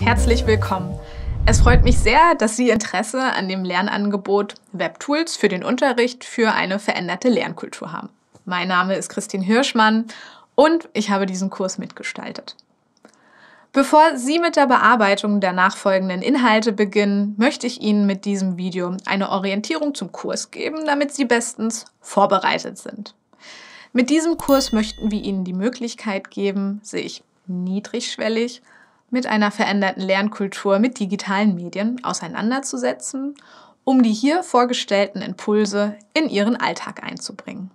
Herzlich willkommen. Es freut mich sehr, dass Sie Interesse an dem Lernangebot Webtools für den Unterricht für eine veränderte Lernkultur haben. Mein Name ist Christine Hirschmann und ich habe diesen Kurs mitgestaltet. Bevor Sie mit der Bearbeitung der nachfolgenden Inhalte beginnen, möchte ich Ihnen mit diesem Video eine Orientierung zum Kurs geben, damit Sie bestens vorbereitet sind. Mit diesem Kurs möchten wir Ihnen die Möglichkeit geben, sich niedrigschwellig mit einer veränderten Lernkultur mit digitalen Medien auseinanderzusetzen, um die hier vorgestellten Impulse in Ihren Alltag einzubringen.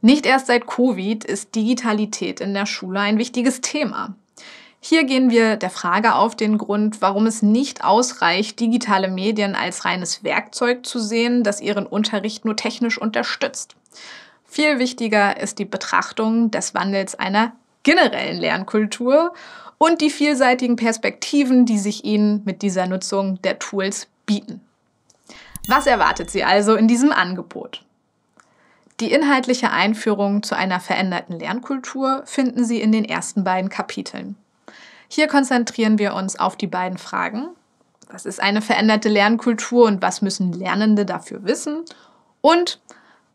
Nicht erst seit Covid ist Digitalität in der Schule ein wichtiges Thema. Hier gehen wir der Frage auf den Grund, warum es nicht ausreicht, digitale Medien als reines Werkzeug zu sehen, das ihren Unterricht nur technisch unterstützt, viel wichtiger ist die Betrachtung des Wandels einer generellen Lernkultur und die vielseitigen Perspektiven, die sich ihnen mit dieser Nutzung der Tools bieten. Was erwartet sie also in diesem Angebot? Die inhaltliche Einführung zu einer veränderten Lernkultur finden Sie in den ersten beiden Kapiteln. Hier konzentrieren wir uns auf die beiden Fragen. Was ist eine veränderte Lernkultur und was müssen Lernende dafür wissen? Und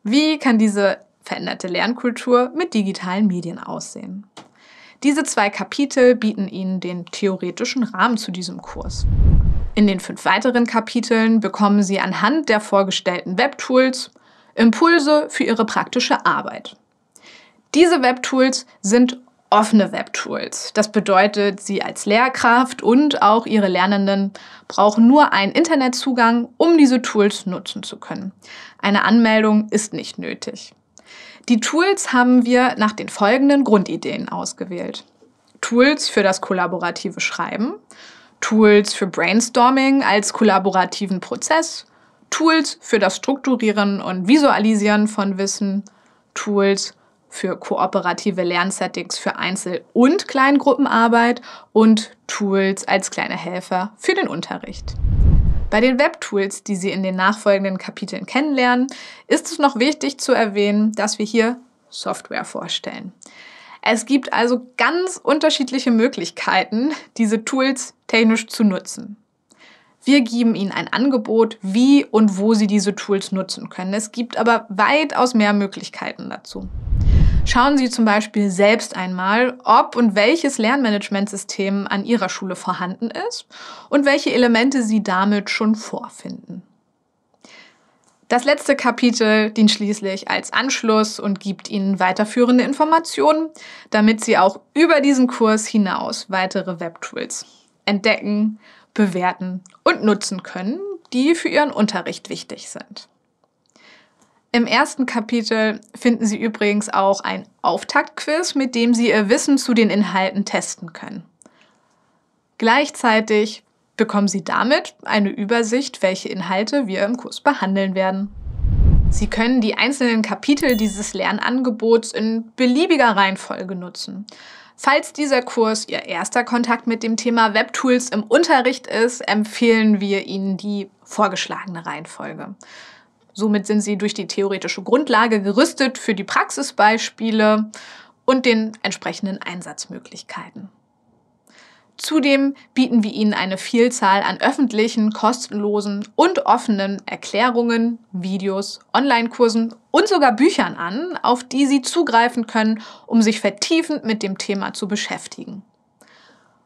wie kann diese veränderte Lernkultur mit digitalen Medien aussehen. Diese zwei Kapitel bieten Ihnen den theoretischen Rahmen zu diesem Kurs. In den fünf weiteren Kapiteln bekommen Sie anhand der vorgestellten Webtools Impulse für Ihre praktische Arbeit. Diese Webtools sind offene Webtools. Das bedeutet, Sie als Lehrkraft und auch Ihre Lernenden brauchen nur einen Internetzugang, um diese Tools nutzen zu können. Eine Anmeldung ist nicht nötig. Die Tools haben wir nach den folgenden Grundideen ausgewählt. Tools für das kollaborative Schreiben, Tools für Brainstorming als kollaborativen Prozess, Tools für das Strukturieren und Visualisieren von Wissen, Tools für kooperative Lernsettings für Einzel- und Kleingruppenarbeit und Tools als kleine Helfer für den Unterricht. Bei den Web-Tools, die Sie in den nachfolgenden Kapiteln kennenlernen, ist es noch wichtig zu erwähnen, dass wir hier Software vorstellen. Es gibt also ganz unterschiedliche Möglichkeiten, diese Tools technisch zu nutzen. Wir geben Ihnen ein Angebot, wie und wo Sie diese Tools nutzen können. Es gibt aber weitaus mehr Möglichkeiten dazu. Schauen Sie zum Beispiel selbst einmal, ob und welches Lernmanagementsystem an Ihrer Schule vorhanden ist und welche Elemente Sie damit schon vorfinden. Das letzte Kapitel dient schließlich als Anschluss und gibt Ihnen weiterführende Informationen, damit Sie auch über diesen Kurs hinaus weitere Webtools entdecken, bewerten und nutzen können, die für Ihren Unterricht wichtig sind. Im ersten Kapitel finden Sie übrigens auch ein Auftaktquiz, mit dem Sie Ihr Wissen zu den Inhalten testen können. Gleichzeitig bekommen Sie damit eine Übersicht, welche Inhalte wir im Kurs behandeln werden. Sie können die einzelnen Kapitel dieses Lernangebots in beliebiger Reihenfolge nutzen. Falls dieser Kurs Ihr erster Kontakt mit dem Thema Webtools im Unterricht ist, empfehlen wir Ihnen die vorgeschlagene Reihenfolge. Somit sind sie durch die theoretische Grundlage gerüstet für die Praxisbeispiele und den entsprechenden Einsatzmöglichkeiten. Zudem bieten wir Ihnen eine Vielzahl an öffentlichen, kostenlosen und offenen Erklärungen, Videos, Online-Kursen und sogar Büchern an, auf die Sie zugreifen können, um sich vertiefend mit dem Thema zu beschäftigen.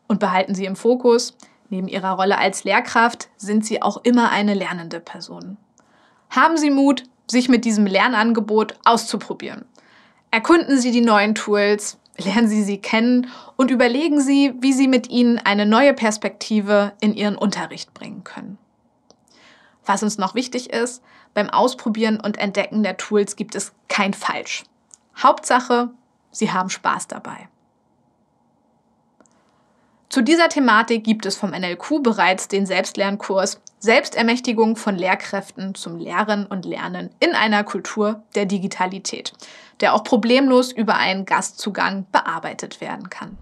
Und behalten Sie im Fokus, neben Ihrer Rolle als Lehrkraft sind Sie auch immer eine lernende Person. Haben Sie Mut, sich mit diesem Lernangebot auszuprobieren. Erkunden Sie die neuen Tools, lernen Sie sie kennen und überlegen Sie, wie Sie mit ihnen eine neue Perspektive in Ihren Unterricht bringen können. Was uns noch wichtig ist, beim Ausprobieren und Entdecken der Tools gibt es kein Falsch. Hauptsache, Sie haben Spaß dabei. Zu dieser Thematik gibt es vom NLQ bereits den Selbstlernkurs Selbstermächtigung von Lehrkräften zum Lehren und Lernen in einer Kultur der Digitalität, der auch problemlos über einen Gastzugang bearbeitet werden kann.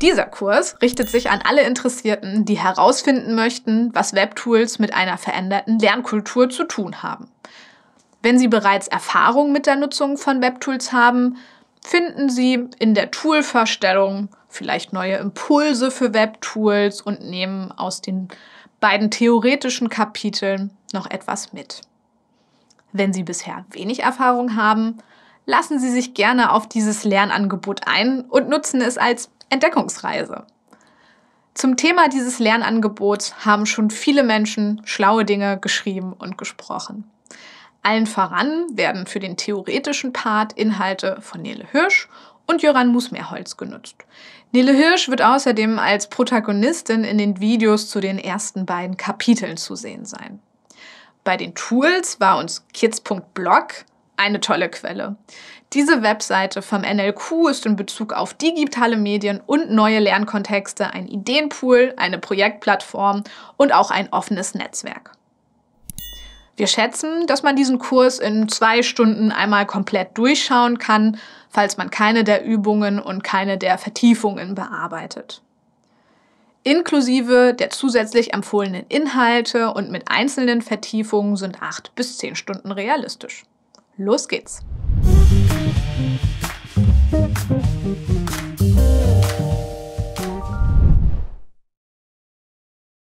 Dieser Kurs richtet sich an alle Interessierten, die herausfinden möchten, was Webtools mit einer veränderten Lernkultur zu tun haben. Wenn Sie bereits Erfahrung mit der Nutzung von Webtools haben, finden Sie in der Toolvorstellung vielleicht neue Impulse für Webtools und nehmen aus den beiden theoretischen Kapiteln noch etwas mit. Wenn Sie bisher wenig Erfahrung haben, lassen Sie sich gerne auf dieses Lernangebot ein und nutzen es als Entdeckungsreise. Zum Thema dieses Lernangebots haben schon viele Menschen schlaue Dinge geschrieben und gesprochen. Allen voran werden für den theoretischen Part Inhalte von Nele Hirsch und Jöran Musmeerholz genutzt. Nele Hirsch wird außerdem als Protagonistin in den Videos zu den ersten beiden Kapiteln zu sehen sein. Bei den Tools war uns kids.blog eine tolle Quelle. Diese Webseite vom NLQ ist in Bezug auf digitale Medien und neue Lernkontexte ein Ideenpool, eine Projektplattform und auch ein offenes Netzwerk. Wir schätzen, dass man diesen Kurs in zwei Stunden einmal komplett durchschauen kann, falls man keine der Übungen und keine der Vertiefungen bearbeitet. Inklusive der zusätzlich empfohlenen Inhalte und mit einzelnen Vertiefungen sind acht bis zehn Stunden realistisch. Los geht's!